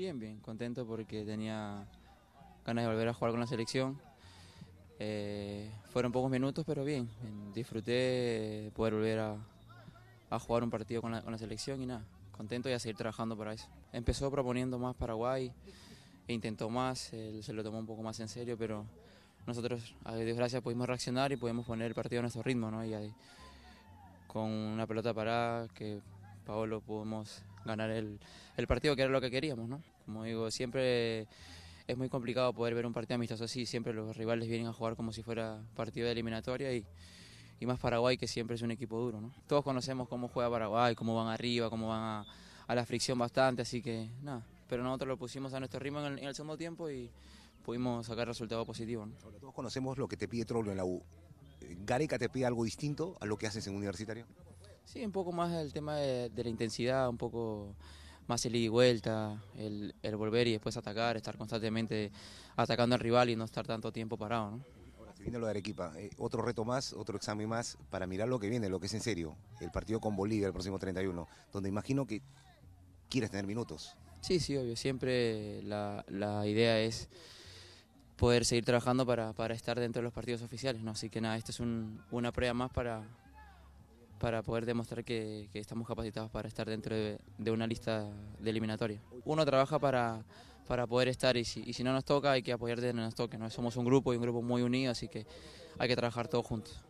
Bien, bien, contento porque tenía ganas de volver a jugar con la selección. Eh, fueron pocos minutos, pero bien, disfruté poder volver a, jugar un partido con la, selección y nada, contento y a seguir trabajando para eso. Empezó proponiendo más Paraguay e intentó más, se lo tomó un poco más en serio, pero nosotros, a desgracia, pudimos reaccionar y pudimos poner el partido a nuestro ritmo, ¿no? Y con una pelota parada que Paolo pudimos ganar el, partido, que era lo que queríamos, ¿no? Como digo, siempre es muy complicado poder ver un partido amistoso así, siempre los rivales vienen a jugar como si fuera partido de eliminatoria y, más Paraguay que siempre es un equipo duro, ¿no? Todos conocemos cómo juega Paraguay, cómo van arriba, cómo van a, la fricción bastante, así que nada, pero nosotros lo pusimos a nuestro ritmo en el, segundo tiempo y pudimos sacar resultado positivo. todos conocemos lo que te pide Trollo en la U. ¿Gareca te pide algo distinto a lo que haces en universitario? Sí, un poco más el tema de, la intensidad, un poco más el ida y vuelta, el, volver y después atacar, estar constantemente atacando al rival y no estar tanto tiempo parado. ¿no? Ahora, si viene lo de Arequipa, eh, otro reto más, otro examen más para mirar lo que viene, lo que es en serio, el partido con Bolivia el próximo 31, donde imagino que quieres tener minutos. Sí, sí, obvio, siempre la, idea es poder seguir trabajando para, estar dentro de los partidos oficiales, ¿no? Así que nada, esto es una prueba más para, para poder demostrar que, estamos capacitados para estar dentro de, una lista de eliminatoria. Uno trabaja para, poder estar y si, y si no nos toca hay que apoyar desde donde nos toque. ¿no? Somos un grupo y un grupo muy unido, así que hay que trabajar todos juntos.